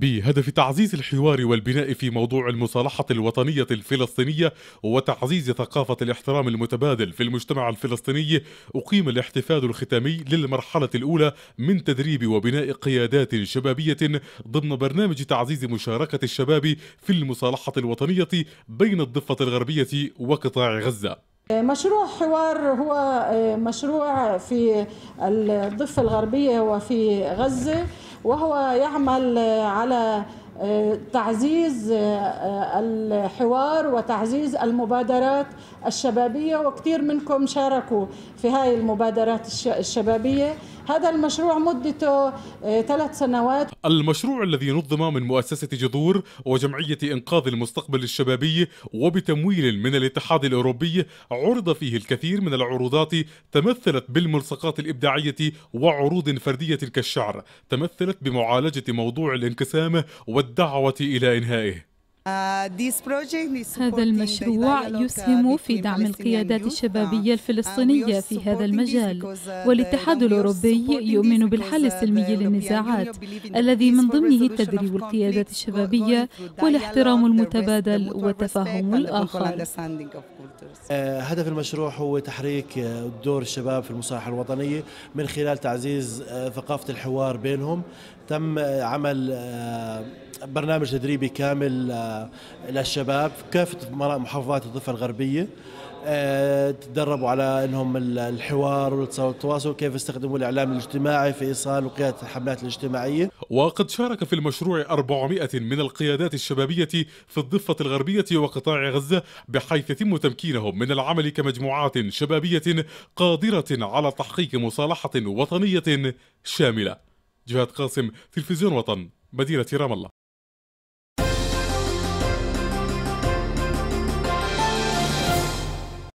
بهدف تعزيز الحوار والبناء في موضوع المصالحة الوطنية الفلسطينية وتعزيز ثقافة الاحترام المتبادل في المجتمع الفلسطيني أقيم الاحتفال الختامي للمرحلة الأولى من تدريب وبناء قيادات شبابية ضمن برنامج تعزيز مشاركة الشباب في المصالحة الوطنية بين الضفة الغربية وقطاع غزة مشروع حوار هو مشروع في الضفة الغربية وفي غزة وهو يعمل على تعزيز آه، آه، الحوار وتعزيز المبادرات الشبابية وكثير منكم شاركوا في هاي المبادرات الشبابية هذا المشروع مدته آه، ثلاث سنوات المشروع الذي نظم من مؤسسة جذور وجمعية إنقاذ المستقبل الشبابي وبتمويل من الاتحاد الأوروبي عرض فيه الكثير من العروضات تمثلت بالملصقات الإبداعية وعروض فردية كالشعر تمثلت بمعالجة موضوع الانقسام و الدعوة إلى إنهائه uh, هذا المشروع يسهم في دعم القيادات uh, الشبابية الفلسطينية في هذا uh, المجال والاتحاد الأوروبي يؤمن بالحل السلمي للنزاعات الذي من ضمنه تدريب القيادات الشبابية والاحترام المتبادل وتفاهم الآخر هدف المشروع هو تحريك دور الشباب في المصالحة الوطنية من خلال تعزيز ثقافة الحوار بينهم تم عمل برنامج تدريبي كامل آه، للشباب في كافه محافظات الضفه الغربيه آه، تدربوا على انهم الحوار والتواصل كيف يستخدموا الاعلام الاجتماعي في ايصال وقياده الحملات الاجتماعيه وقد شارك في المشروع 400 من القيادات الشبابيه في الضفه الغربيه وقطاع غزه بحيث يتم تمكينهم من العمل كمجموعات شبابيه قادره على تحقيق مصالحه وطنيه شامله جهاد قاسم تلفزيون وطن مدينه رام الله